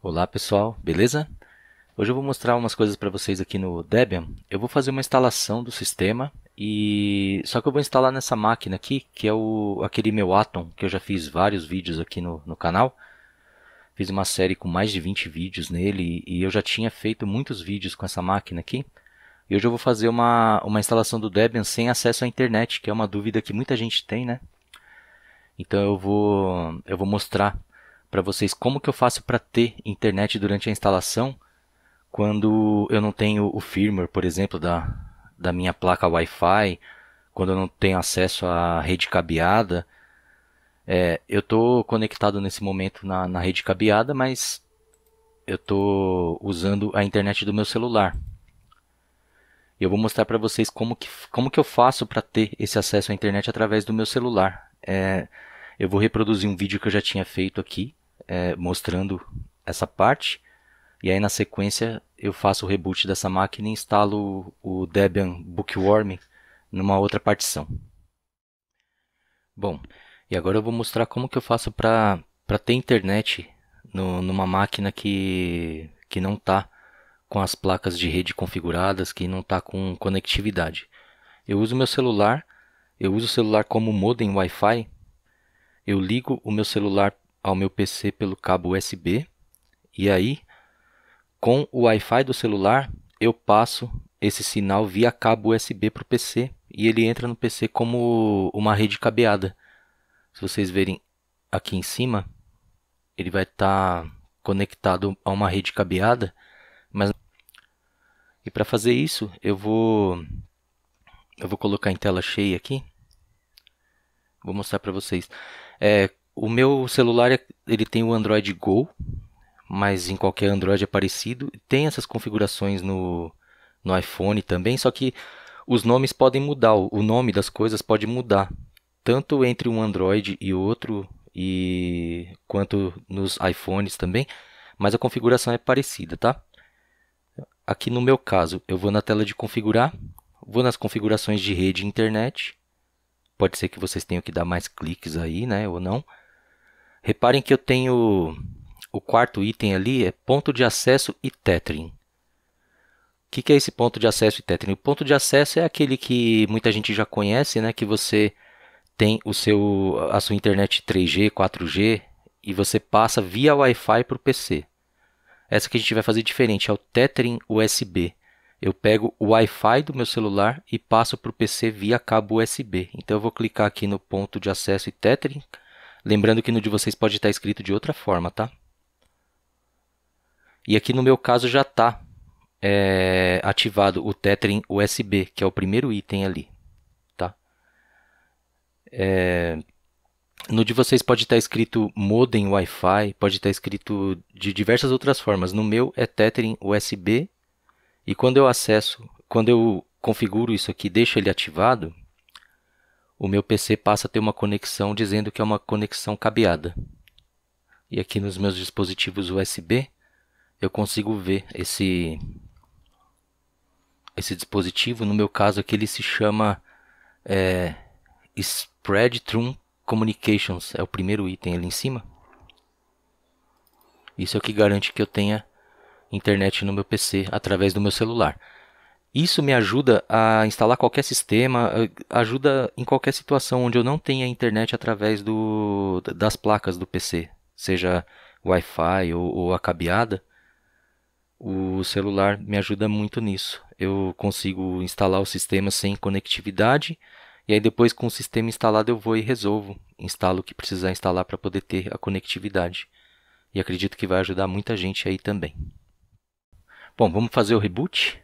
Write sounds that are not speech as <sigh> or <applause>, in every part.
Olá pessoal, beleza? Hoje eu vou mostrar umas coisas para vocês aqui no Debian. Eu vou fazer uma instalação do sistema e só que eu vou instalar nessa máquina aqui, que é o aquele meu Atom, que eu já fiz vários vídeos aqui no, no canal. Fiz uma série com mais de 20 vídeos nele e eu já tinha feito muitos vídeos com essa máquina aqui. E hoje eu vou fazer uma, uma instalação do Debian sem acesso à internet, que é uma dúvida que muita gente tem, né? Então eu vou, eu vou mostrar para vocês como que eu faço para ter internet durante a instalação quando eu não tenho o firmware, por exemplo, da, da minha placa Wi-Fi, quando eu não tenho acesso à rede cabeada. É, eu estou conectado nesse momento na, na rede cabeada, mas eu estou usando a internet do meu celular. Eu vou mostrar para vocês como que, como que eu faço para ter esse acesso à internet através do meu celular. É, eu vou reproduzir um vídeo que eu já tinha feito aqui, é, mostrando essa parte. E aí na sequência eu faço o reboot dessa máquina e instalo o Debian Bookworm numa outra partição. Bom, e agora eu vou mostrar como que eu faço para ter internet no, numa máquina que, que não está com as placas de rede configuradas, que não está com conectividade. Eu uso meu celular, eu uso o celular como modem Wi-Fi, eu ligo o meu celular ao meu PC pelo cabo USB e aí com o Wi-Fi do celular eu passo esse sinal via cabo USB para o PC e ele entra no PC como uma rede cabeada. Se vocês verem aqui em cima, ele vai estar tá conectado a uma rede cabeada, mas e para fazer isso, eu vou eu vou colocar em tela cheia aqui. Vou mostrar para vocês. É, o meu celular ele tem o Android Go, mas em qualquer Android é parecido. Tem essas configurações no, no iPhone também, só que os nomes podem mudar, o nome das coisas pode mudar, tanto entre um Android e outro, e quanto nos iPhones também, mas a configuração é parecida, tá? Aqui no meu caso, eu vou na tela de configurar, vou nas configurações de rede e internet. Pode ser que vocês tenham que dar mais cliques aí, né, ou não. Reparem que eu tenho o quarto item ali, é ponto de acesso e tethering. O que, que é esse ponto de acesso e tethering? O ponto de acesso é aquele que muita gente já conhece, né? que você tem o seu, a sua internet 3G, 4G e você passa via Wi-Fi para o PC. Essa que a gente vai fazer diferente é o tethering USB. Eu pego o Wi-Fi do meu celular e passo para o PC via cabo USB. Então eu vou clicar aqui no ponto de acesso e tethering Lembrando que no de vocês pode estar escrito de outra forma, tá? E aqui no meu caso já está é, ativado o Tethering USB, que é o primeiro item ali. Tá? É, no de vocês pode estar escrito modem Wi-Fi, pode estar escrito de diversas outras formas. No meu é Tethering USB. E quando eu acesso, quando eu configuro isso aqui, deixo ele ativado, o meu PC passa a ter uma conexão dizendo que é uma conexão cabeada. E aqui nos meus dispositivos USB, eu consigo ver esse esse dispositivo, no meu caso aqui ele se chama é, Spreadtrum Communications, é o primeiro item ali em cima. Isso é o que garante que eu tenha internet no meu PC através do meu celular. Isso me ajuda a instalar qualquer sistema, eh, ajuda em qualquer situação onde eu não tenha internet através do, das placas do PC, seja Wi-Fi ou, ou a cabeada. O celular me ajuda muito nisso. Eu consigo instalar o sistema sem conectividade e aí depois com o sistema instalado eu vou e resolvo, instalo o que precisar instalar para poder ter a conectividade. E acredito que vai ajudar muita gente aí também. Bom, vamos fazer o reboot?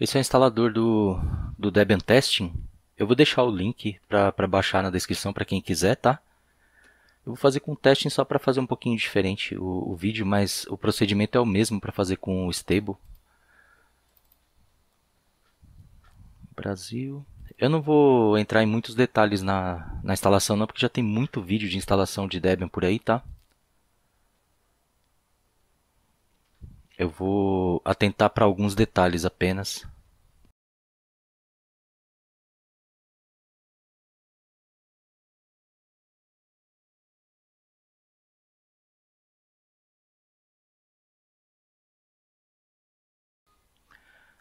Esse é o instalador do, do Debian Testing. Eu vou deixar o link para baixar na descrição para quem quiser, tá? Eu vou fazer com o testing só para fazer um pouquinho diferente o, o vídeo, mas o procedimento é o mesmo para fazer com o stable. Brasil. Eu não vou entrar em muitos detalhes na, na instalação não, porque já tem muito vídeo de instalação de Debian por aí, tá? Eu vou atentar para alguns detalhes apenas.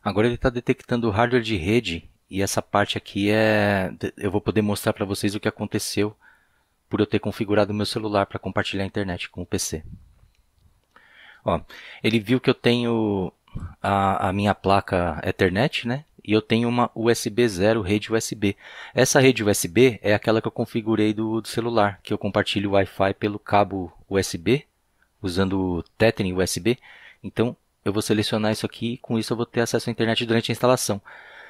Agora ele está detectando o hardware de rede e essa parte aqui é. Eu vou poder mostrar para vocês o que aconteceu por eu ter configurado meu celular para compartilhar a internet com o PC. Ó, ele viu que eu tenho a, a minha placa Ethernet, né? E eu tenho uma USB 0 rede USB. Essa rede USB é aquela que eu configurei do, do celular, que eu compartilho o Wi-Fi pelo cabo USB, usando o Tethering USB. Então, eu vou selecionar isso aqui e com isso eu vou ter acesso à internet durante a instalação.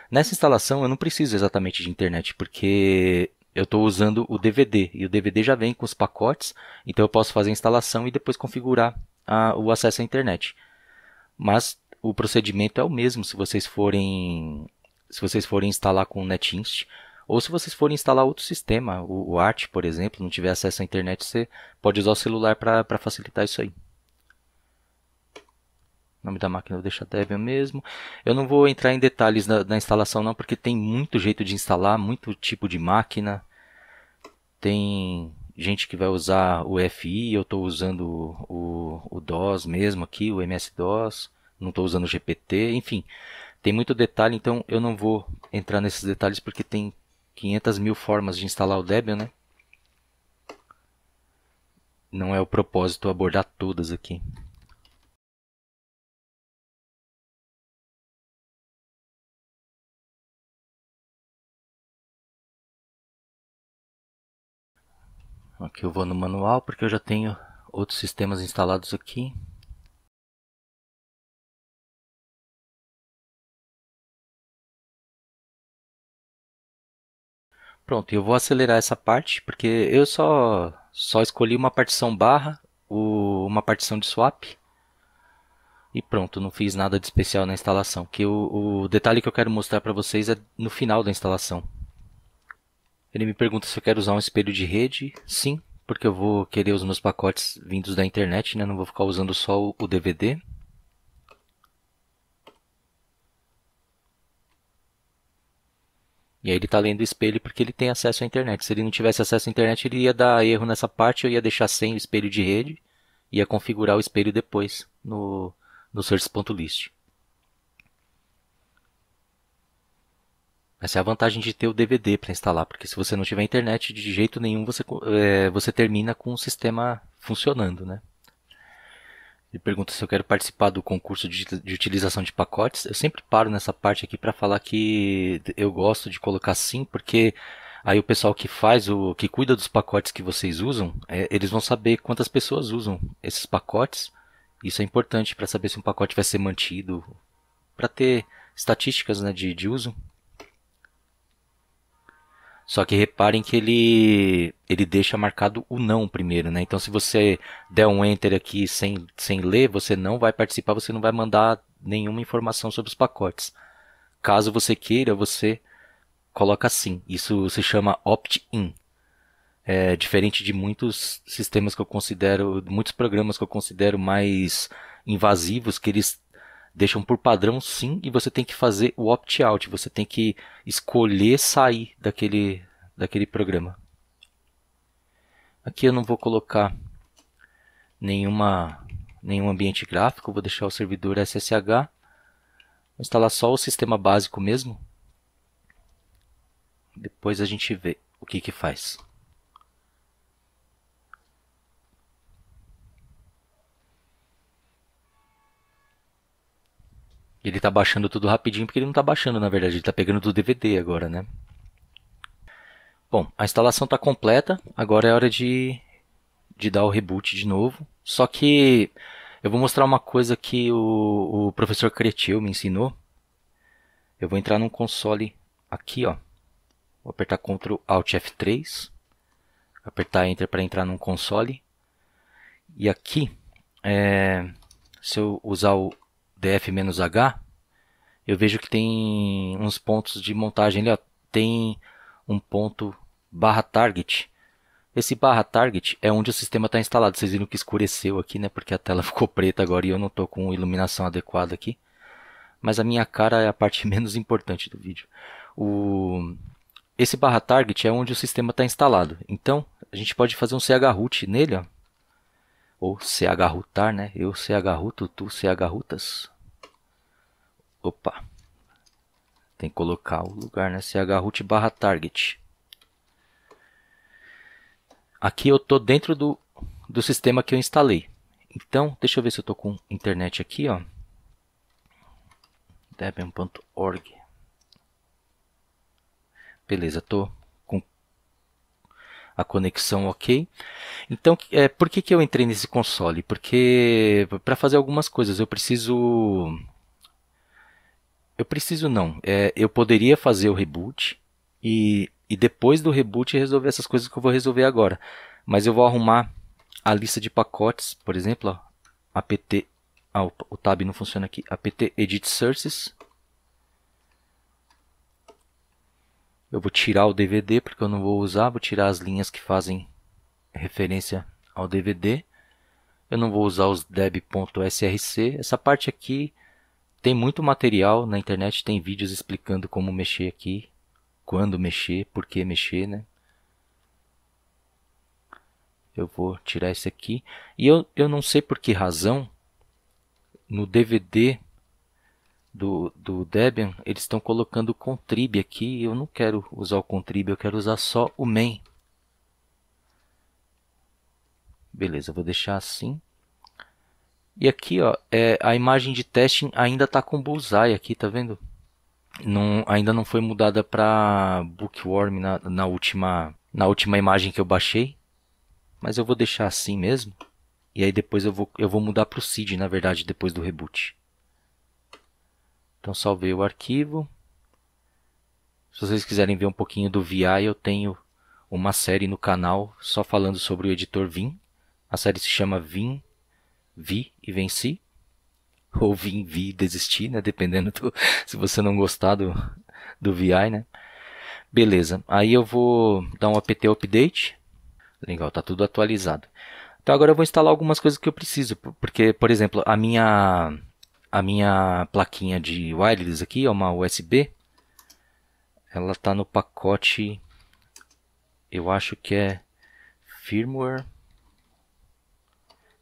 Nessa instalação eu não preciso exatamente de internet, porque eu estou usando o DVD e o DVD já vem com os pacotes, então eu posso fazer a instalação e depois configurar a, o acesso à internet. Mas o procedimento é o mesmo se vocês forem se vocês forem instalar com o Netinst ou se vocês forem instalar outro sistema, o, o Arch, por exemplo, não tiver acesso à internet, você pode usar o celular para facilitar isso aí. O nome da máquina eu deixo até Debian mesmo. Eu não vou entrar em detalhes na, na instalação não, porque tem muito jeito de instalar, muito tipo de máquina. Tem gente que vai usar o FI, eu estou usando o, o, DOS mesmo aqui, o MS-DOS, não estou usando o GPT, enfim. Tem muito detalhe, então eu não vou entrar nesses detalhes porque tem 500 mil formas de instalar o Debian, né? Não é o propósito abordar todas aqui. Aqui eu vou no manual porque eu já tenho outros sistemas instalados aqui. Pronto, eu vou acelerar essa parte porque eu só, só escolhi uma partição barra, o, uma partição de swap. E pronto, não fiz nada de especial na instalação, que o, o detalhe que eu quero mostrar para vocês é no final da instalação. Ele me pergunta se eu quero usar um espelho de rede. Sim, porque eu vou querer os meus pacotes vindos da internet, né? Não vou ficar usando só o DVD. E aí ele está lendo o espelho porque ele tem acesso à internet. Se ele não tivesse acesso à internet, ele ia dar erro nessa parte, eu ia deixar sem o espelho de rede, ia configurar o espelho depois no, no source.list. Essa é a vantagem de ter o DVD para instalar, porque se você não tiver internet, de jeito nenhum você, é, você termina com o sistema funcionando, né? Ele pergunta se eu quero participar do concurso de, de utilização de pacotes. Eu sempre paro nessa parte aqui para falar que eu gosto de colocar sim, porque aí o pessoal que faz o que cuida dos pacotes que vocês usam, é, eles vão saber quantas pessoas usam esses pacotes. Isso é importante para saber se um pacote vai ser mantido, para ter estatísticas né, de, de uso. Só que reparem que ele ele deixa marcado o não primeiro, né? Então se você der um enter aqui sem, sem ler, você não vai participar, você não vai mandar nenhuma informação sobre os pacotes. Caso você queira, você coloca sim. Isso se chama opt-in. É diferente de muitos sistemas que eu considero, muitos programas que eu considero mais invasivos, que eles deixam por padrão sim e você tem que fazer o opt-out, você tem que escolher sair daquele, daquele programa. Aqui eu não vou colocar nenhuma, nenhum ambiente gráfico, vou deixar o servidor SSH, vou instalar só o sistema básico mesmo, depois a gente vê o que que faz. Ele tá baixando tudo rapidinho porque ele não tá baixando, na verdade, ele tá pegando do DVD agora, né? Bom, a instalação está completa, agora é hora de, de dar o reboot de novo. Só que eu vou mostrar uma coisa que o, o professor Cretil me ensinou. Eu vou entrar num console aqui, ó. Vou apertar Ctrl Alt F3. Apertar Enter para entrar num console. E aqui, é, se eu usar o df-h, eu vejo que tem uns pontos de montagem ali, ó, tem um ponto barra target. Esse barra target é onde o sistema está instalado. Vocês viram que escureceu aqui, né? Porque a tela <laughs> ficou preta agora e eu não estou com iluminação adequada aqui. Mas a minha cara é a parte <laughs> menos importante do vídeo. O... Esse barra target é onde o sistema está instalado. Então, a gente pode fazer um chroot nele, ó ou se agarrutar, né? Eu se agarruto, tu se agarrutas. Opa. Tem que colocar o lugar, né? Se agarrute barra target. Aqui eu estou dentro do, do sistema que eu instalei. Então, deixa eu ver se eu estou com internet aqui, ó. Debian.org. Beleza, estou a conexão ok. Então, é, por que, que eu entrei nesse console? Porque para fazer algumas coisas eu preciso. Eu preciso não. É, eu poderia fazer o reboot e, e depois do reboot resolver essas coisas que eu vou resolver agora. Mas eu vou arrumar a lista de pacotes, por exemplo, ó, apt. Ah, o, o tab não funciona aqui. apt edit sources Eu vou tirar o DVD porque eu não vou usar, vou tirar as linhas que fazem referência ao DVD. Eu não vou usar os deb.src. Essa parte aqui tem muito material na internet, tem vídeos explicando como mexer aqui, quando mexer, por que mexer, né? Eu vou tirar esse aqui. E eu, eu não sei por que razão, no DVD do, do Debian, eles estão colocando o contrib aqui. Eu não quero usar o contrib, eu quero usar só o main. Beleza, vou deixar assim. E aqui, ó, é, a imagem de testing ainda está com bullseye aqui, tá vendo? Não, ainda não foi mudada para bookworm na, na, última, na última imagem que eu baixei. Mas eu vou deixar assim mesmo. E aí depois eu vou, eu vou mudar para o seed, na verdade, depois do reboot. Então salvei o arquivo. Se vocês quiserem ver um pouquinho do VI, eu tenho uma série no canal só falando sobre o editor Vim. A série se chama Vim, Vi e Venci. Ou Vim, Vi e Desisti, né? Dependendo do, se você não gostar do, do VI, né? Beleza, aí eu vou dar um apt update. Legal, tá tudo atualizado. Então agora eu vou instalar algumas coisas que eu preciso, porque, por exemplo, a minha a minha plaquinha de wireless aqui, é uma USB. Ela está no pacote, eu acho que é firmware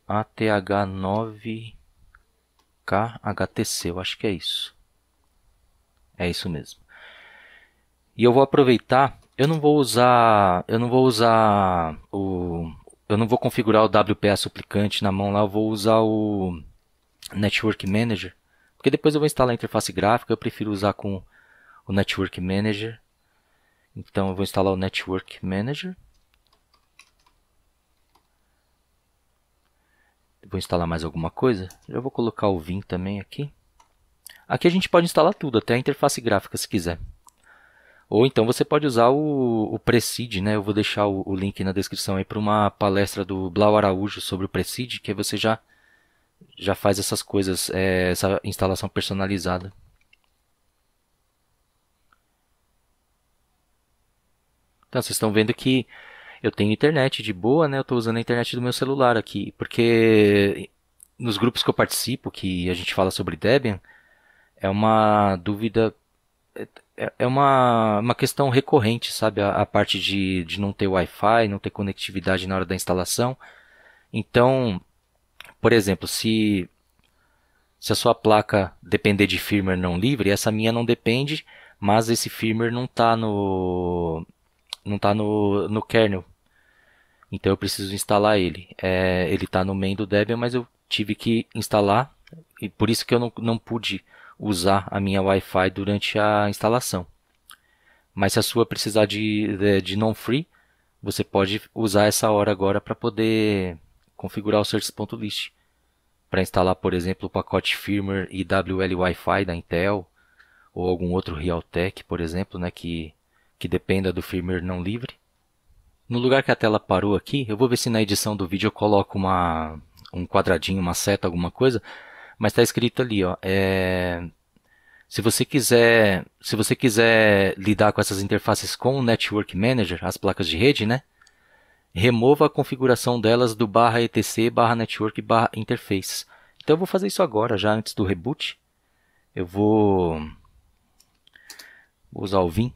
ATH9K HTC, eu acho que é isso. É isso mesmo. E eu vou aproveitar, eu não vou usar, eu não vou usar o eu não vou configurar o WPA suplicante na mão lá, eu vou usar o Network Manager, porque depois eu vou instalar a interface gráfica, eu prefiro usar com o Network Manager. Então eu vou instalar o Network Manager. Vou instalar mais alguma coisa. Já vou colocar o Vim também aqui. Aqui a gente pode instalar tudo, até a interface gráfica se quiser. Ou então você pode usar o, o Precid, né? Eu vou deixar o, o link na descrição aí para uma palestra do Blau Araújo sobre o Precid, que você já já faz essas coisas, é, essa instalação personalizada. Então, vocês estão vendo que eu tenho internet de boa, né? Eu estou usando a internet do meu celular aqui, porque nos grupos que eu participo, que a gente fala sobre Debian, é uma dúvida, é, é uma, uma questão recorrente, sabe? A, a parte de, de não ter Wi-Fi, não ter conectividade na hora da instalação. Então, por exemplo, se, se a sua placa depender de firmware não livre, essa minha não depende, mas esse firmware não está no, não tá no, no kernel. Então eu preciso instalar ele. É, ele está no main do Debian, mas eu tive que instalar, e por isso que eu não, não pude usar a minha Wi-Fi durante a instalação. Mas se a sua precisar de, de, de non-free, você pode usar essa hora agora para poder configurar o service.list para instalar, por exemplo, o pacote firmware IWL Wi-Fi da Intel ou algum outro Realtek, por exemplo, né, que, que dependa do firmware não livre. No lugar que a tela parou aqui, eu vou ver se na edição do vídeo eu coloco uma, um quadradinho, uma seta, alguma coisa, mas está escrito ali, ó, é... Se você quiser, se você quiser lidar com essas interfaces com o Network Manager, as placas de rede, né? remova a configuração delas do barra etc, barra network, barra interface. Então eu vou fazer isso agora, já antes do reboot. Eu vou, vou usar o vim,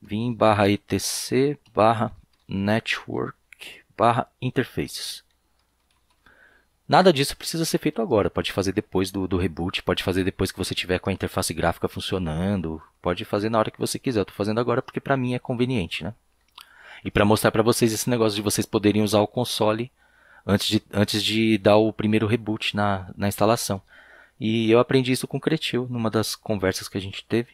vim barra etc, barra network, barra interfaces. Nada disso precisa ser feito agora, pode fazer depois do, do reboot, pode fazer depois que você tiver com a interface gráfica funcionando, pode fazer na hora que você quiser. Eu estou fazendo agora porque para mim é conveniente, né? E para mostrar para vocês esse negócio de vocês poderem usar o console antes de, antes de dar o primeiro reboot na, na instalação. E eu aprendi isso com o Cretil numa das conversas que a gente teve.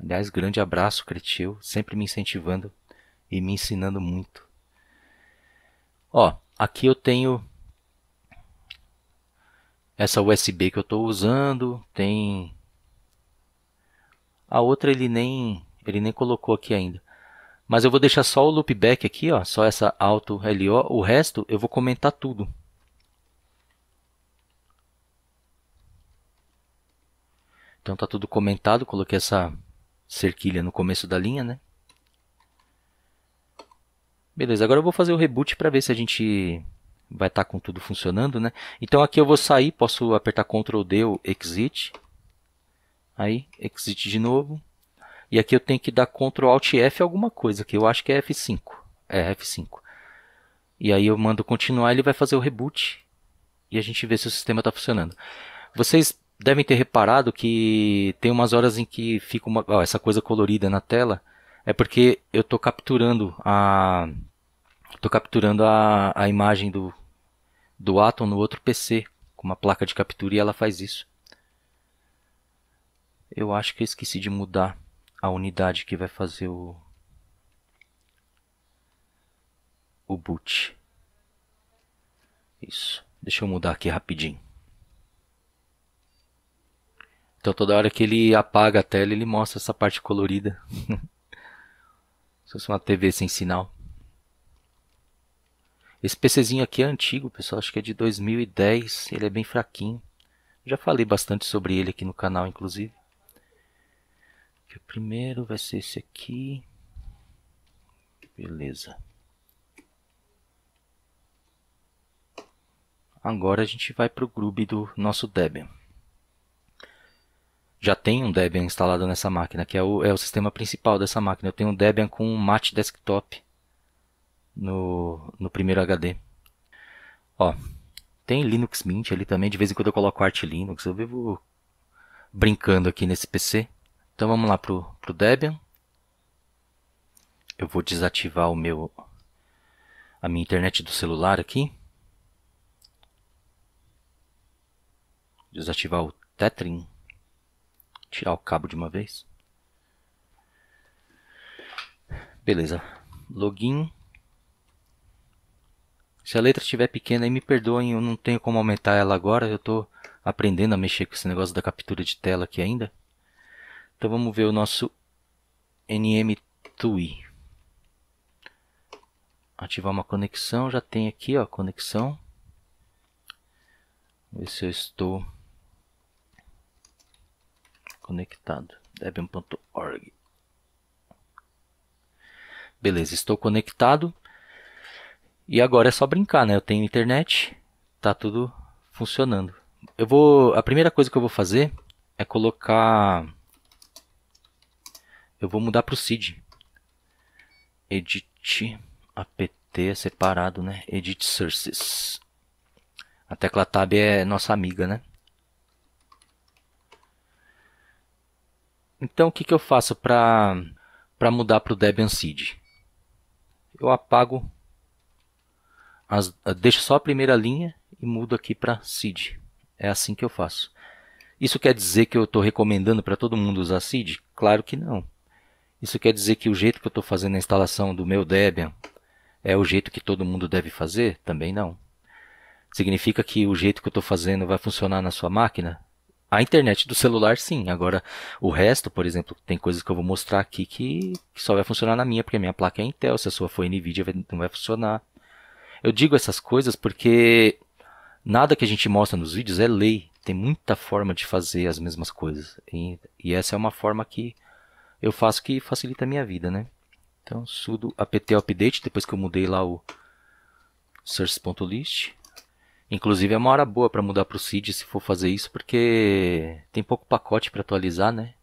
Aliás, grande abraço, Cretil, sempre me incentivando e me ensinando muito. Ó, aqui eu tenho essa USB que eu estou usando, tem a outra ele nem ele nem colocou aqui ainda. Mas eu vou deixar só o loopback aqui, ó, só essa auto LO. O resto eu vou comentar tudo. Então tá tudo comentado, coloquei essa cerquilha no começo da linha, né? Beleza, agora eu vou fazer o reboot para ver se a gente vai estar tá com tudo funcionando, né? Então aqui eu vou sair, posso apertar Ctrl D ou Exit. Aí, Exit de novo. E aqui eu tenho que dar Ctrl Alt F alguma coisa, que eu acho que é F5. É, F5. E aí eu mando continuar, ele vai fazer o reboot. E a gente vê se o sistema está funcionando. Vocês devem ter reparado que tem umas horas em que fica uma, ó, essa coisa colorida na tela. É porque eu estou capturando a estou capturando a, a imagem do, do Atom no outro PC com uma placa de captura e ela faz isso. Eu acho que eu esqueci de mudar a unidade que vai fazer o o boot. Isso. Deixa eu mudar aqui rapidinho. Então toda hora que ele apaga a tela, ele mostra essa parte colorida. <laughs> Se fosse uma TV sem sinal. Esse PCzinho aqui é antigo, pessoal. Acho que é de 2010. Ele é bem fraquinho. Já falei bastante sobre ele aqui no canal, inclusive o primeiro vai ser esse aqui. Beleza. Agora a gente vai para o grupo do nosso Debian. Já tem um Debian instalado nessa máquina, que é o, é o sistema principal dessa máquina. Eu tenho um Debian com um Mate Desktop no, no primeiro HD. Ó, tem Linux Mint ali também, de vez em quando eu coloco Arch Linux. Eu vivo brincando aqui nesse PC. Então vamos lá para o Debian. Eu vou desativar o meu a minha internet do celular aqui. Desativar o Tetrin. Tirar o cabo de uma vez. Beleza. Login. Se a letra estiver pequena aí me perdoem, eu não tenho como aumentar ela agora. Eu estou aprendendo a mexer com esse negócio da captura de tela aqui ainda. Então vamos ver o nosso NM TUI. Ativar uma conexão, já tem aqui ó, conexão. Vamos ver se eu estou conectado. debian.org Beleza, estou conectado. E agora é só brincar, né? Eu tenho internet, tá tudo funcionando. Eu vou, a primeira coisa que eu vou fazer é colocar eu vou mudar para o seed. Edit apt é separado, né? Edit sources. A tecla tab é nossa amiga, né? Então, o que, que eu faço para mudar para o Debian Seed? Eu apago, as, ah, deixo só a primeira linha e mudo aqui para Seed. É assim que eu faço. Isso quer dizer que eu estou recomendando para todo mundo usar Seed? Claro que não. Isso quer dizer que o jeito que eu estou fazendo a instalação do meu Debian é o jeito que todo mundo deve fazer? Também não. Significa que o jeito que eu estou fazendo vai funcionar na sua máquina? A internet do celular, sim. Agora, o resto, por exemplo, tem coisas que eu vou mostrar aqui que, que só vai funcionar na minha, porque a minha placa é Intel. Se a sua for NVIDIA, não vai funcionar. Eu digo essas coisas porque nada que a gente mostra nos vídeos é lei. Tem muita forma de fazer as mesmas coisas. E, e essa é uma forma que eu faço que facilita a minha vida, né? Então, sudo apt update, depois que eu mudei lá o source.list. Inclusive é uma hora boa para mudar para o seed se for fazer isso, porque tem pouco pacote para atualizar, né?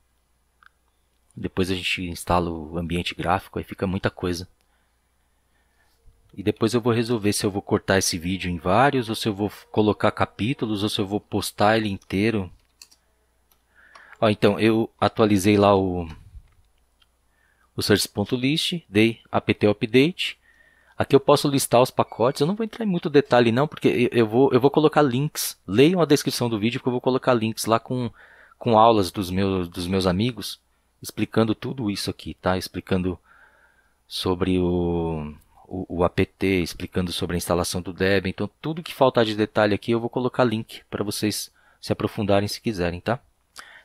Depois a gente instala o ambiente gráfico, aí fica muita coisa. E depois eu vou resolver se eu vou cortar esse vídeo em vários, ou se eu vou colocar capítulos, ou se eu vou postar ele inteiro. Ó, então, eu atualizei lá o, o service.list, dei apt update. Aqui eu posso listar os pacotes. Eu não vou entrar em muito detalhe não, porque eu vou, eu vou colocar links. Leiam a descrição do vídeo, porque eu vou colocar links lá com, com aulas dos meus, dos meus amigos, explicando tudo isso aqui, tá? Explicando sobre o, o, o apt, explicando sobre a instalação do Debian. Então, tudo que faltar de detalhe aqui, eu vou colocar link para vocês se aprofundarem se quiserem, tá?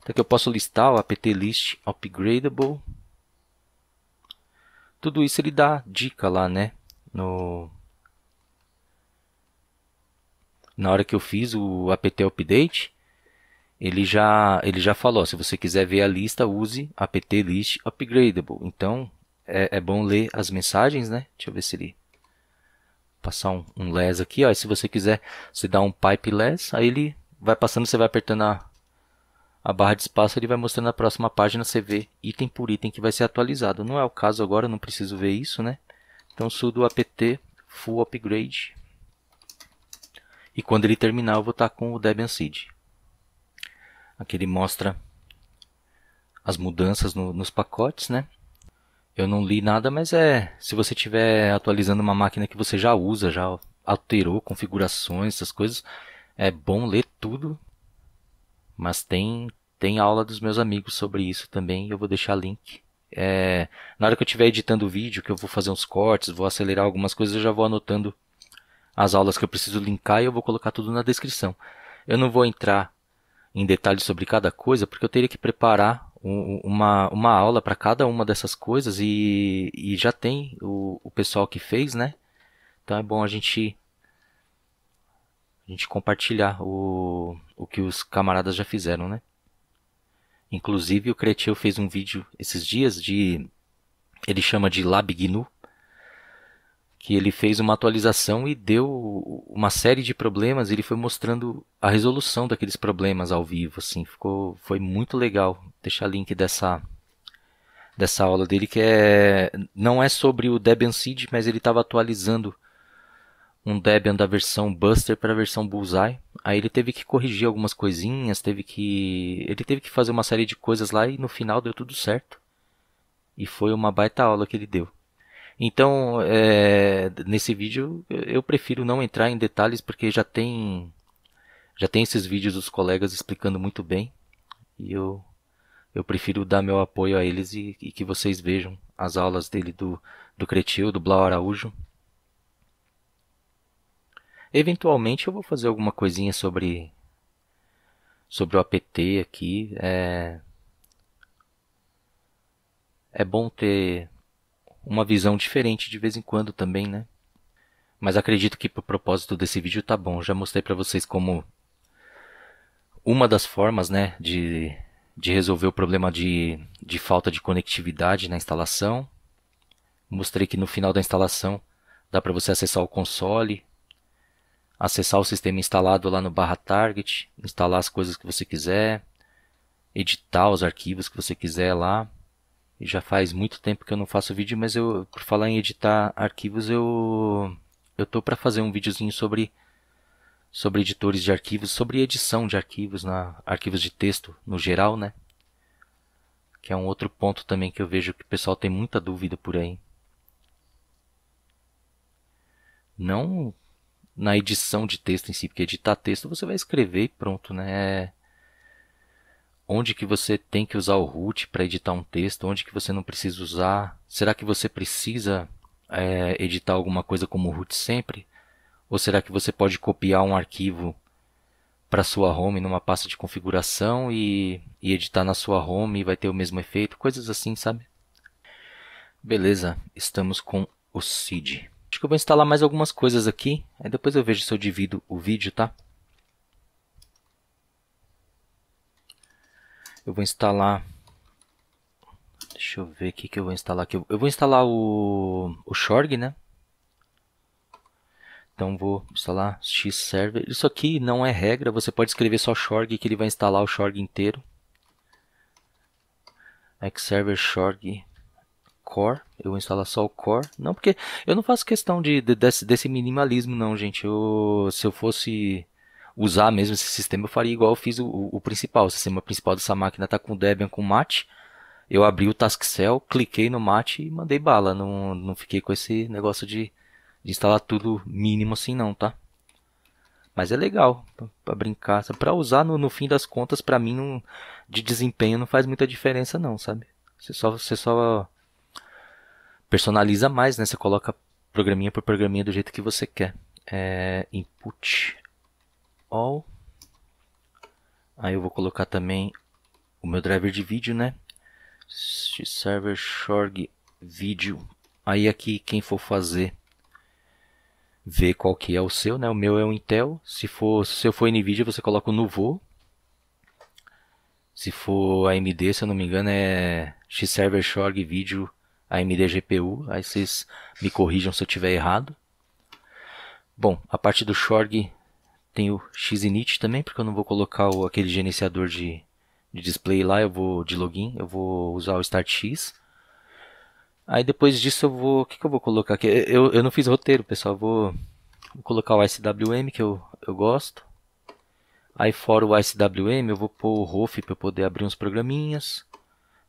Então, aqui eu posso listar o apt list upgradable tudo isso ele dá dica lá, né? No... Na hora que eu fiz o apt update, ele já, ele já falou, se você quiser ver a lista, use apt list upgradable. Então, é, é bom ler as mensagens, né? Deixa eu ver se ele passar um, um less aqui, ó, e se você quiser, você dá um pipe less, aí ele vai passando, você vai apertando a, a barra de espaço ele vai mostrando na próxima página, você vê item por item que vai ser atualizado. Não é o caso agora, não preciso ver isso, né? Então sudo apt full upgrade. E quando ele terminar, eu vou estar com o Debian Seed. Aqui ele mostra as mudanças no, nos pacotes, né? Eu não li nada, mas é se você estiver atualizando uma máquina que você já usa, já alterou configurações, essas coisas, é bom ler tudo mas tem, tem aula dos meus amigos sobre isso também, eu vou deixar link. É, na hora que eu estiver editando o vídeo, que eu vou fazer uns cortes, vou acelerar algumas coisas, eu já vou anotando as aulas que eu preciso linkar e eu vou colocar tudo na descrição. Eu não vou entrar em detalhes sobre cada coisa, porque eu teria que preparar uma, uma aula para cada uma dessas coisas e, e já tem o, o pessoal que fez, né? Então é bom a gente, a gente compartilhar o, o que os camaradas já fizeram, né? Inclusive o Cretil fez um vídeo esses dias de ele chama de LabGNU, que ele fez uma atualização e deu uma série de problemas, ele foi mostrando a resolução daqueles problemas ao vivo, assim, ficou foi muito legal. Vou deixar link dessa dessa aula dele que é não é sobre o Debian Seed, mas ele estava atualizando um Debian da versão Buster para a versão Bullseye. Aí ele teve que corrigir algumas coisinhas, teve que ele teve que fazer uma série de coisas lá e no final deu tudo certo. E foi uma baita aula que ele deu. Então, é... nesse vídeo eu prefiro não entrar em detalhes porque já tem já tem esses vídeos dos colegas explicando muito bem e eu eu prefiro dar meu apoio a eles e, e que vocês vejam as aulas dele do do Cretil, do Blau Araújo, Eventualmente eu vou fazer alguma coisinha sobre sobre o APT aqui. É, é bom ter uma visão diferente de vez em quando também, né? Mas acredito que pro propósito desse vídeo tá bom. Já mostrei para vocês como uma das formas, né, de, de resolver o problema de, de falta de conectividade na instalação. Mostrei que no final da instalação dá para você acessar o console, acessar o sistema instalado lá no barra target, instalar as coisas que você quiser, editar os arquivos que você quiser lá. E já faz muito tempo que eu não faço vídeo, mas eu por falar em editar arquivos, eu eu tô para fazer um videozinho sobre sobre editores de arquivos, sobre edição de arquivos na arquivos de texto no geral, né? Que é um outro ponto também que eu vejo que o pessoal tem muita dúvida por aí. Não na edição de texto em si, porque editar texto você vai escrever e pronto, né? É, onde que você tem que usar o root para editar um texto? Onde que você não precisa usar? Será que você precisa é, editar alguma coisa como root sempre? Ou será que você pode copiar um arquivo para sua home numa pasta de configuração e, e editar na sua home e vai ter o mesmo efeito? Coisas assim, sabe? Beleza, estamos com o seed. Acho que eu vou instalar mais algumas coisas aqui. Aí depois eu vejo se eu divido o vídeo, tá? Eu vou instalar... Deixa eu ver o que eu vou instalar aqui. Eu vou instalar o, o Shorg, né? Então vou instalar xserver. Isso aqui não é regra, você pode escrever só Shorg que ele vai instalar o Shorg inteiro. xserver Shorg core, eu instalo só o core. Não, porque eu não faço questão de, de desse, desse, minimalismo, não, gente. Eu, se eu fosse usar mesmo esse sistema, eu faria igual eu fiz o, o principal. O sistema principal dessa máquina está com Debian, com Mate. Eu abri o Taskcell, cliquei no Mate e mandei bala. Não, não fiquei com esse negócio de, de instalar tudo mínimo assim, não, tá? Mas é legal para brincar, para usar no, no, fim das contas, para mim, não, de desempenho não faz muita diferença não, sabe? Você só, você só personaliza mais, né? Você coloca programinha por programinha do jeito que você quer. É, input all. Aí eu vou colocar também o meu driver de vídeo, né? Server Shorg vídeo. Aí aqui quem for fazer ver qual que é o seu, né? O meu é o Intel. Se for, se eu for Nvidia, você coloca o Nuvo. Se for AMD, se eu não me engano, é X-Server Shorg AMD GPU, aí vocês me corrijam se eu tiver errado. Bom, a parte do Shorg tem o Xinit também, porque eu não vou colocar o, aquele gerenciador de, de display lá, eu vou de login, eu vou usar o StartX. Aí depois disso eu vou, o que, que eu vou colocar aqui? Eu, eu não fiz roteiro, pessoal, vou, vou colocar o SWM que eu, eu gosto. Aí fora o SWM, eu vou pôr o ROF para eu poder abrir uns programinhas.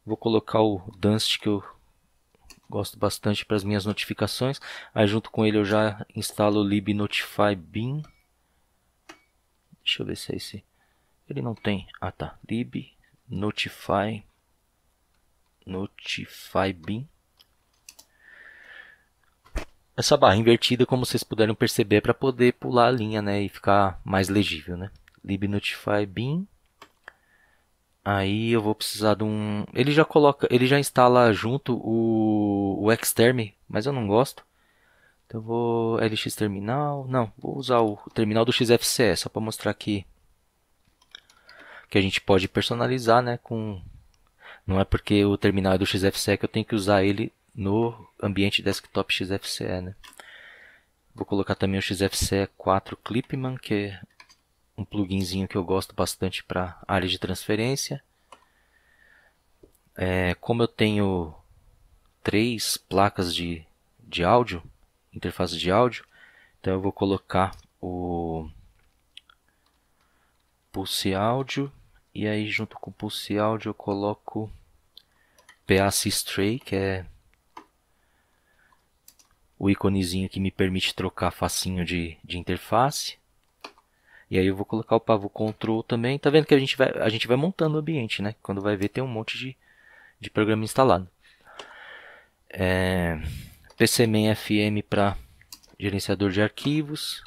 Vou colocar o Dust que eu gosto bastante para as minhas notificações. Aí junto com ele eu já instalo o bin Deixa eu ver se é esse. Ele não tem. Ah tá, libnotify notify-bin Essa barra invertida, como vocês puderam perceber, é para poder pular a linha, né, e ficar mais legível, né? libnotify-bin Aí eu vou precisar de um. Ele já coloca, ele já instala junto o, o Xterm, mas eu não gosto. Então eu vou LX terminal, não, vou usar o terminal do XFCE só para mostrar que que a gente pode personalizar, né, com não é porque o terminal é do XFCE que eu tenho que usar ele no ambiente desktop XFCE, né? Vou colocar também o XFCE 4 Clipman, que é um pluginzinho que eu gosto bastante para área de transferência. É, como eu tenho três placas de, de áudio, interface de áudio, então eu vou colocar o Pulse Áudio e aí junto com o Pulse Áudio eu coloco PA Stray, que é o íconezinho que me permite trocar facinho de, de interface. E aí eu vou colocar o pavo control também. Tá vendo que a gente vai, a gente vai montando o ambiente, né? Quando vai ver tem um monte de, de programa instalado. É, para gerenciador de arquivos.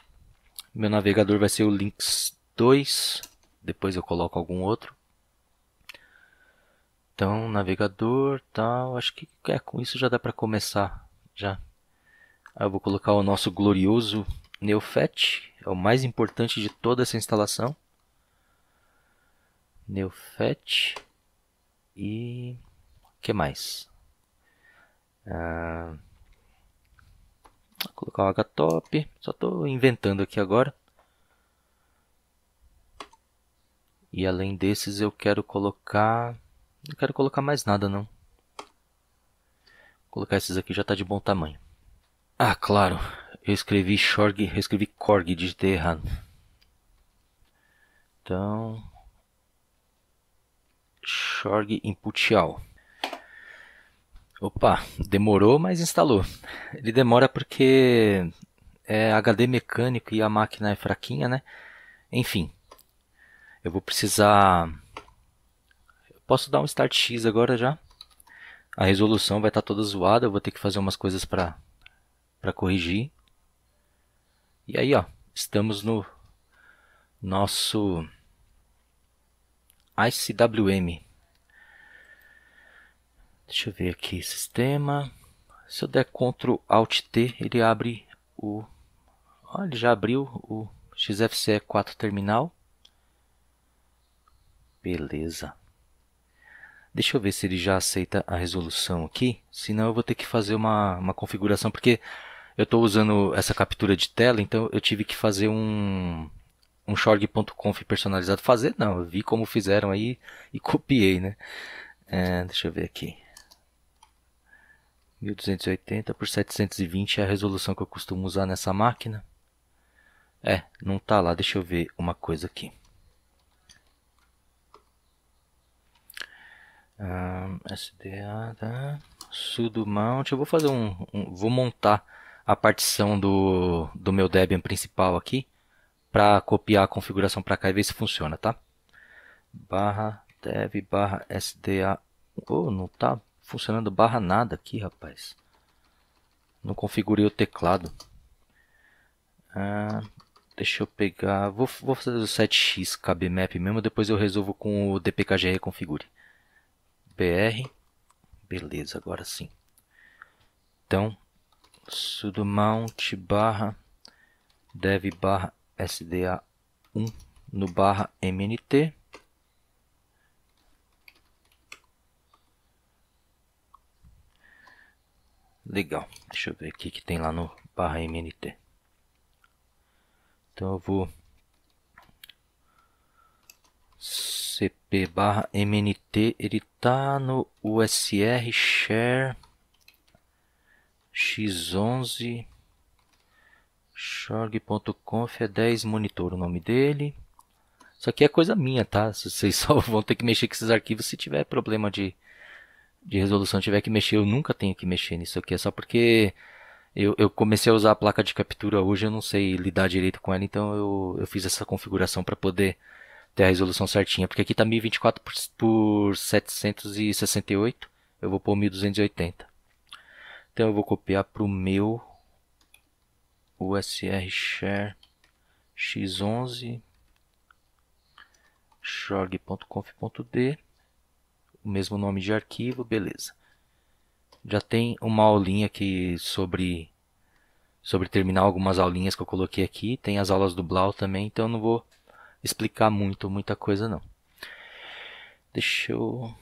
Meu navegador vai ser o Links 2. Depois eu coloco algum outro. Então, navegador, tal, acho que é, com isso já dá para começar já. Aí eu vou colocar o nosso glorioso Neofetch é o mais importante de toda essa instalação. Neofet e que mais? Ah, vou colocar o htop, só estou inventando aqui agora. E além desses eu quero colocar, não quero colocar mais nada não. Vou colocar esses aqui já está de bom tamanho. Ah, claro. Eu escrevi Shorg, eu escrevi Korg, digitei errado. Então, Shorg all. Opa, demorou, mas instalou. Ele demora porque é HD mecânico e a máquina é fraquinha, né? Enfim, eu vou precisar... Eu posso dar um Start X agora já? A resolução vai estar tá toda zoada, eu vou ter que fazer umas coisas para corrigir. E aí, ó, estamos no nosso ICWM. Deixa eu ver aqui, sistema. Se eu der Ctrl Alt T, ele abre o... Ó, ele já abriu o XFCE 4 terminal. Beleza. Deixa eu ver se ele já aceita a resolução aqui, senão eu vou ter que fazer uma, uma configuração, porque eu estou usando essa captura de tela, então eu tive que fazer um, um shorg.conf personalizado. Fazer não, eu vi como fizeram aí e copiei, né? É, deixa eu ver aqui. 1280 por 720 é a resolução que eu costumo usar nessa máquina. É, não tá lá. Deixa eu ver uma coisa aqui. Um, ah, SDA, tá? sudo mount. Eu vou fazer um, um vou montar a partição do, do meu Debian principal aqui para copiar a configuração para cá e ver se funciona, tá? Barra dev barra sda... oh, não tá funcionando barra nada aqui, rapaz. Não configurei o teclado. Ah, deixa eu pegar... Vou, vou fazer o 7x kbmap mesmo, depois eu resolvo com o dpkg reconfigure br... Beleza, agora sim. Então, mount barra dev barra sda1 no barra mnt legal deixa eu ver aqui que tem lá no barra mnt então eu vou cp barra mnt ele tá no usr share x11 shorg.conf é 10 monitor o nome dele. Isso aqui é coisa minha, tá? Vocês <laughs> só vão ter que mexer com esses arquivos se tiver problema de, de resolução, tiver que mexer. Eu nunca tenho que mexer nisso aqui, é só porque eu, eu comecei a usar a placa de captura hoje, eu não sei lidar direito com ela, então eu, eu fiz essa configuração para poder ter a resolução certinha. Porque aqui tá 1024 por, por 768, eu vou pôr 1280. Então eu vou copiar para o meu USR Share x11 shorg.conf.d o mesmo nome de arquivo, beleza. Já tem uma aulinha aqui sobre sobre terminar algumas aulinhas que eu coloquei aqui, tem as aulas do Blau também, então eu não vou explicar muito, muita coisa não. Deixa eu...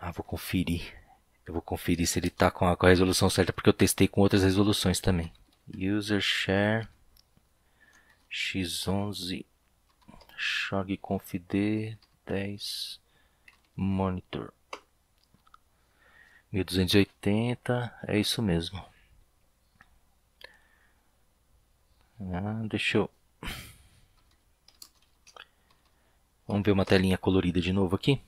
Ah, vou conferir. Eu vou conferir se ele está com a, com a resolução certa, porque eu testei com outras resoluções também. User share x11 shog confd 10 monitor 1280 é isso mesmo ah, deixa eu vamos ver uma telinha colorida de novo aqui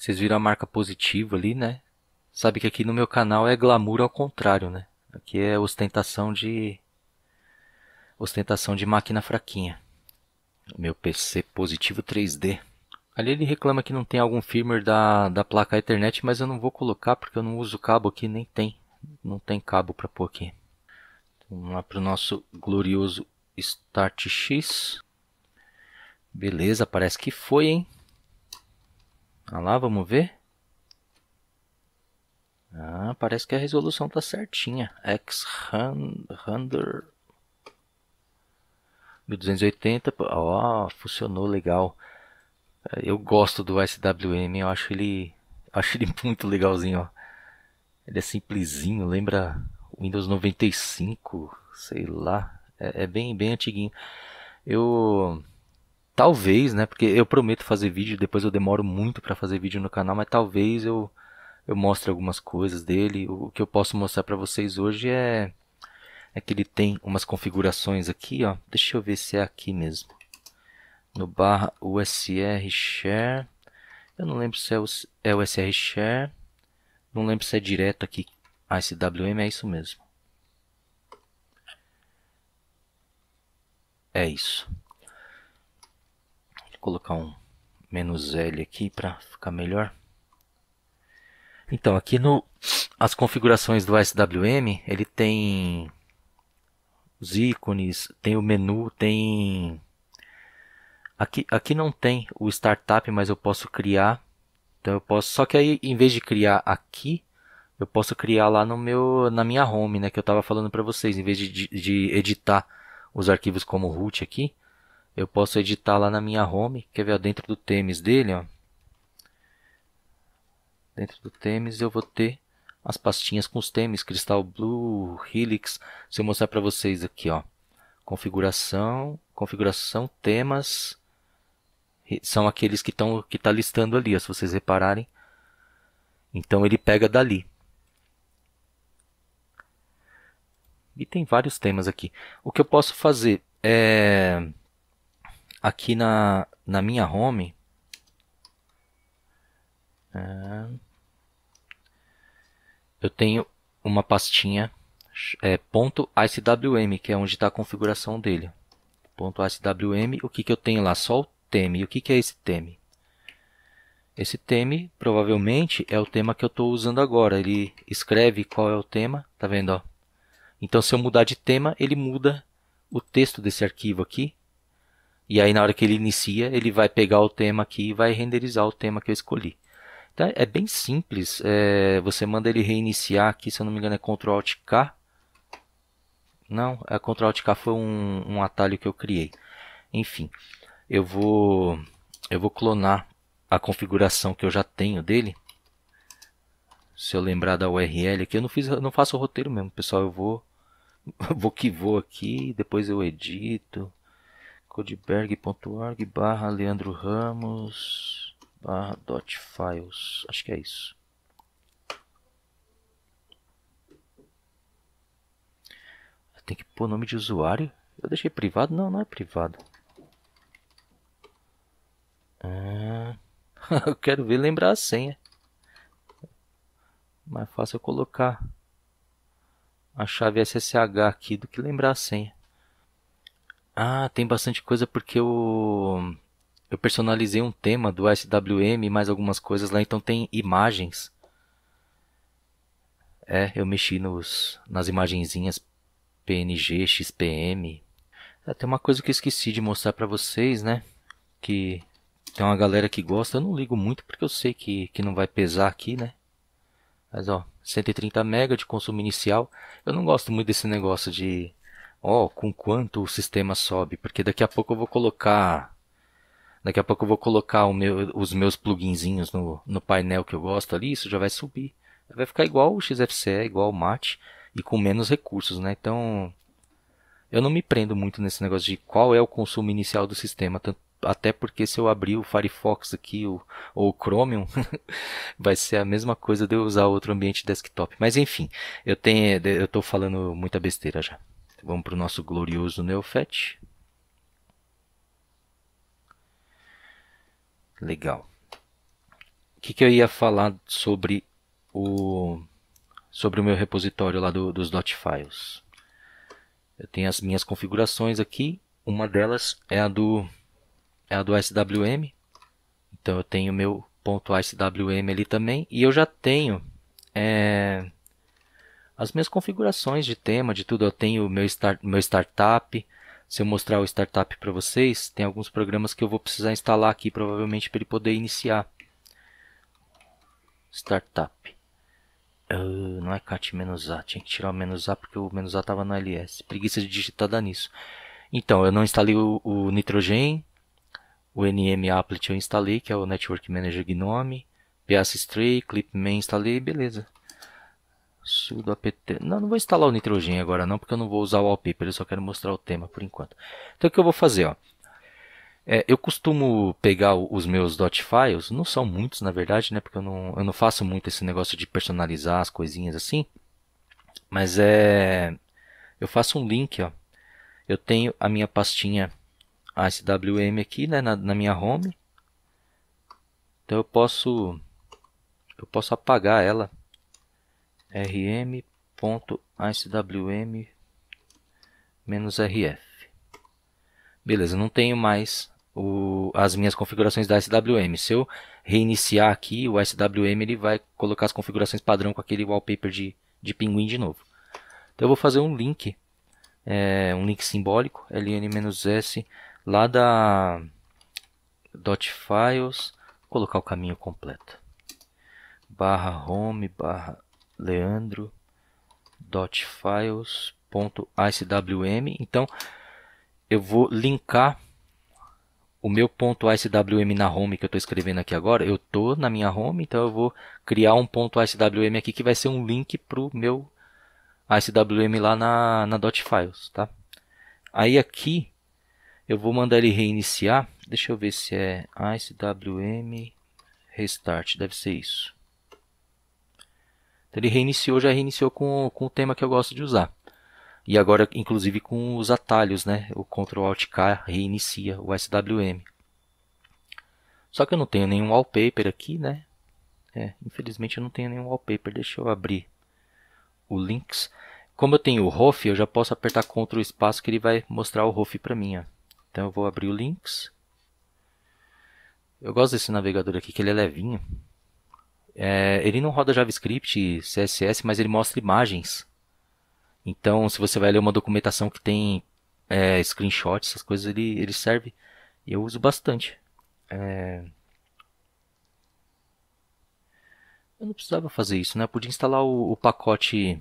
Vocês viram a marca positiva ali, né? Sabe que aqui no meu canal é glamour ao contrário, né? Aqui é ostentação de ostentação de máquina fraquinha. Meu PC positivo 3D. Ali ele reclama que não tem algum firmware da, da placa Ethernet, mas eu não vou colocar porque eu não uso cabo aqui, nem tem. Não tem cabo para pôr aqui. Então, vamos lá para o nosso glorioso StartX. Beleza, parece que foi, hein? Tá lá, vamos ver? Ah, parece que a resolução tá certinha. X-Render 1280, ó, oh, funcionou legal. É, eu gosto do SWM, eu acho ele, acho ele <laughs> muito legalzinho, ó. Ele é simplesinho, lembra Windows 95, sei lá, é, é bem bem antiguinho. Eu Talvez, né? Porque eu prometo fazer vídeo, depois eu demoro muito para fazer vídeo no canal, mas talvez eu eu mostre algumas coisas dele. O que eu posso mostrar para vocês hoje é é que ele tem umas configurações aqui, ó. Deixa eu ver se é aqui mesmo. No barra USR Share. Eu não lembro se é o, é USR Share. Não lembro se é direto aqui. Ah, esse WM é isso mesmo. É isso colocar um menos L aqui para ficar melhor. Então, aqui no as configurações do SWM, ele tem os ícones, tem o menu, tem aqui aqui não tem o startup, mas eu posso criar. Então eu posso, só que aí em vez de criar aqui, eu posso criar lá no meu na minha home, né, que eu estava falando para vocês, em vez de, de editar os arquivos como root aqui, eu posso editar lá na minha home, quer ver, ó, dentro do temes dele, ó. Dentro do temes eu vou ter as pastinhas com os temes. Crystal Blue, Helix. Se eu mostrar para vocês aqui, ó, configuração, configuração, temas, são aqueles que estão que tá listando ali, ó, se vocês repararem. Então ele pega dali. E tem vários temas aqui. O que eu posso fazer é aqui na, na minha home. É, eu tenho uma pastinha é, que é onde está a configuração dele. Ponto o que, que eu tenho lá? Só o teme. o que, que é esse teme? Esse teme, provavelmente, é o tema que eu estou usando agora. Ele escreve qual é o tema, tá vendo? Ó? Então, se eu mudar de tema, ele muda o texto desse arquivo aqui e aí na hora que ele inicia, ele vai pegar o tema aqui e vai renderizar o tema que eu escolhi. Então é bem simples, é, você manda ele reiniciar aqui, se eu não me engano é Ctrl Alt K. Não, é Ctrl Alt K foi um, um atalho que eu criei. Enfim, eu vou, eu vou clonar a configuração que eu já tenho dele. Se eu lembrar da URL aqui, eu não, fiz, eu não faço o roteiro mesmo, pessoal. Eu vou, <laughs> vou que vou aqui, depois eu edito codeberg.org barra Leandro Ramos barra dot files. Acho que é isso. Tem que pôr nome de usuário? Eu deixei privado? Não, não é privado. Ah, <laughs> eu quero ver lembrar a senha. Mais fácil eu colocar a chave SSH aqui do que lembrar a senha. Ah, tem bastante coisa porque eu eu personalizei um tema do SWM e mais algumas coisas lá, então tem imagens. É, eu mexi nos nas imagenzinhas PNG, XPM. É, tem uma coisa que eu esqueci de mostrar para vocês, né? Que tem uma galera que gosta, eu não ligo muito porque eu sei que, que não vai pesar aqui, né? Mas ó, 130 MB de consumo inicial. Eu não gosto muito desse negócio de ó, oh, com quanto o sistema sobe, porque daqui a pouco eu vou colocar daqui a pouco eu vou colocar meu, os meus pluginzinhos no, no painel que eu gosto ali, isso já vai subir. Vai ficar igual o XFCE, igual o Mate e com menos recursos, né? Então, eu não me prendo muito nesse negócio de qual é o consumo inicial do sistema, tanto, até porque se eu abrir o Firefox aqui o, ou o Chromium, <laughs> vai ser a mesma coisa de eu usar outro ambiente desktop. Mas enfim, eu tenho eu tô falando muita besteira já. Então, vamos para o nosso glorioso Neofet. Legal. O que, que, eu ia falar sobre o sobre o meu repositório lá do, dos dot files? Eu tenho as minhas configurações aqui. Uma delas é a do é a do SWM. Então eu tenho meu ponto .icewm ali também e eu já tenho é, as minhas configurações de tema, de tudo. Eu tenho meu, start, meu startup. Se eu mostrar o startup para vocês, tem alguns programas que eu vou precisar instalar aqui, provavelmente, para ele poder iniciar. Startup. Uh, não é cat-a, tinha que tirar o -a porque o -a estava no ls. Preguiça de digitar dá nisso. Então, eu não instalei o, o Nitrogen, o NM Applet eu instalei, que é o Network Manager Gnome, Stray, Clipman instalei, beleza. Sudo apt. Não, não vou instalar o nitrogênio agora não, porque eu não vou usar o wallpaper, eu só quero mostrar o tema por enquanto. Então o que eu vou fazer, ó. É, eu costumo pegar os meus dot files, não são muitos na verdade, né, porque eu não, eu não faço muito esse negócio de personalizar as coisinhas assim. Mas é eu faço um link, ó. Eu tenho a minha pastinha ASWM aqui, né, na, na minha home. Então eu posso eu posso apagar ela rm.swm-rf. Beleza, não tenho mais o, as minhas configurações da SWM. Se eu reiniciar aqui, o SWM ele vai colocar as configurações padrão com aquele wallpaper de, de pinguim de novo. Então eu vou fazer um link, é, um link simbólico, ln-s, lá da .files, vou colocar o caminho completo, barra home, barra leandro.files.icewm. Então, eu vou linkar o meu ponto .icwm na home que eu estou escrevendo aqui agora. Eu estou na minha home, então eu vou criar um ponto .icwm aqui que vai ser um link para o meu icwm lá na, na .files, tá? Aí aqui eu vou mandar ele reiniciar. Deixa eu ver se é icwm restart, deve ser isso. Ele reiniciou, já reiniciou com, com o tema que eu gosto de usar. E agora, inclusive, com os atalhos, né? O Ctrl Alt K reinicia o SWM. Só que eu não tenho nenhum wallpaper aqui, né? É, infelizmente eu não tenho nenhum wallpaper. Deixa eu abrir o links. Como eu tenho o ROF, eu já posso apertar Ctrl espaço que ele vai mostrar o ROF para mim. Ó. Então eu vou abrir o links. Eu gosto desse navegador aqui, que ele é levinho. É, ele não roda JavaScript, CSS, mas ele mostra imagens. Então, se você vai ler uma documentação que tem é, screenshots, essas coisas, ele, ele serve. E eu uso bastante. É... Eu não precisava fazer isso, né? Eu podia instalar o, o pacote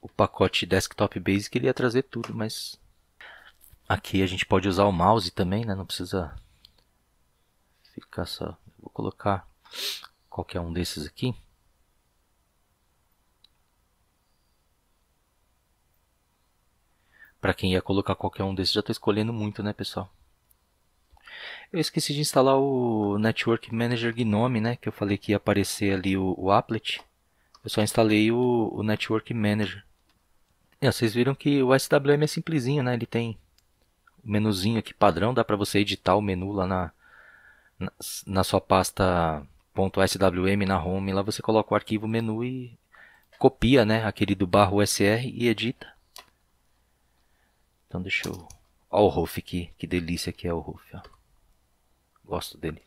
o pacote Desktop Basic, ele ia trazer tudo, mas aqui a gente pode usar o mouse também, né? Não precisa ficar só. Vou colocar qualquer um desses aqui. Para quem ia colocar qualquer um desses, já estou escolhendo muito, né, pessoal? Eu esqueci de instalar o Network Manager Gnome, né? Que eu falei que ia aparecer ali o, o applet. Eu só instalei o, o Network Manager. E, é, ó, vocês viram que o SWM é simplesinho, né? Ele tem o menuzinho aqui padrão. Dá para você editar o menu lá na, na, na sua pasta .swm na home, lá você coloca o arquivo menu e copia, né, aquele do barro SR e edita. Então deixa eu... Olha o Rolf aqui, que delícia que é o Rolf, ó. Gosto dele.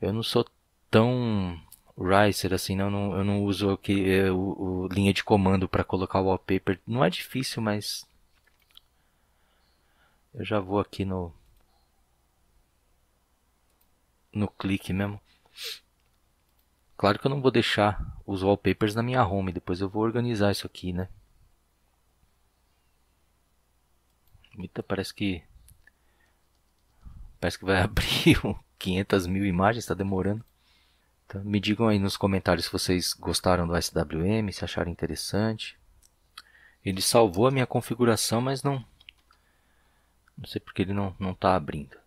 Eu não sou tão riser assim, não, não, eu não uso o que é, o, o, linha de comando para colocar o wallpaper. Não é difícil, mas eu já vou aqui no no clique mesmo. Claro que eu não vou deixar os wallpapers na minha home, depois eu vou organizar isso aqui, né? Eita, parece que... Parece que vai <laughs> abrir 500 mil imagens, está demorando. Então, me digam aí nos comentários se vocês gostaram do SWM, se acharam interessante. Ele salvou a minha configuração, mas não... Não sei porque ele não está abrindo.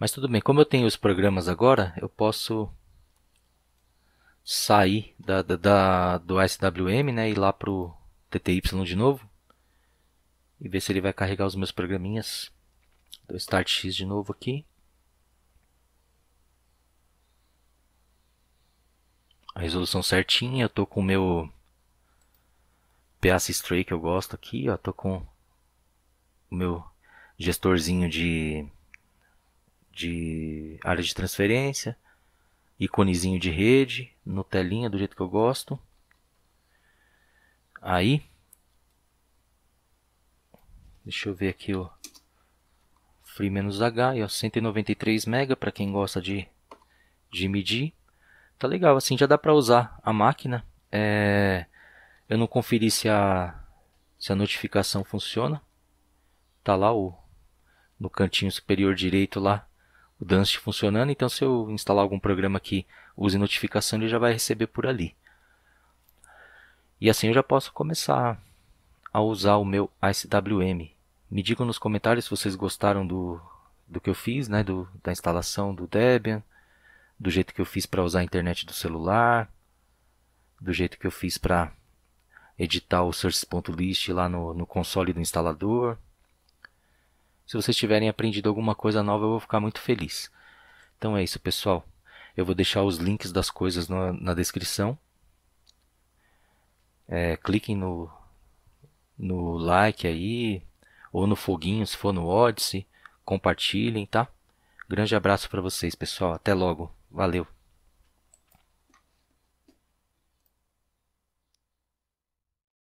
Mas tudo bem, como eu tenho os programas agora, eu posso sair da, da, da do SWM né, e ir lá para o TTY de novo e ver se ele vai carregar os meus programinhas. Do Start X de novo aqui. A resolução certinha, eu tô com o meu ps Stray que eu gosto aqui, ó, tô com o meu gestorzinho de de área de transferência, iconezinho de rede, telinha do jeito que eu gosto. Aí, deixa eu ver aqui o Free menos H, 193 mega para quem gosta de de medir. Tá legal, assim já dá para usar a máquina. É, eu não conferi se a se a notificação funciona. Tá lá o no cantinho superior direito lá o Dance funcionando, então se eu instalar algum programa que use notificação, ele já vai receber por ali. E assim eu já posso começar a usar o meu ICWM. Me digam nos comentários se vocês gostaram do, do que eu fiz, né, do, da instalação do Debian, do jeito que eu fiz para usar a internet do celular, do jeito que eu fiz para editar o source.list lá no, no console do instalador. Se vocês tiverem aprendido alguma coisa nova, eu vou ficar muito feliz. Então é isso, pessoal. Eu vou deixar os links das coisas na, na descrição. É, cliquem no, no like aí, ou no foguinho se for no Odyssey. Compartilhem, tá? Grande abraço para vocês, pessoal. Até logo. Valeu.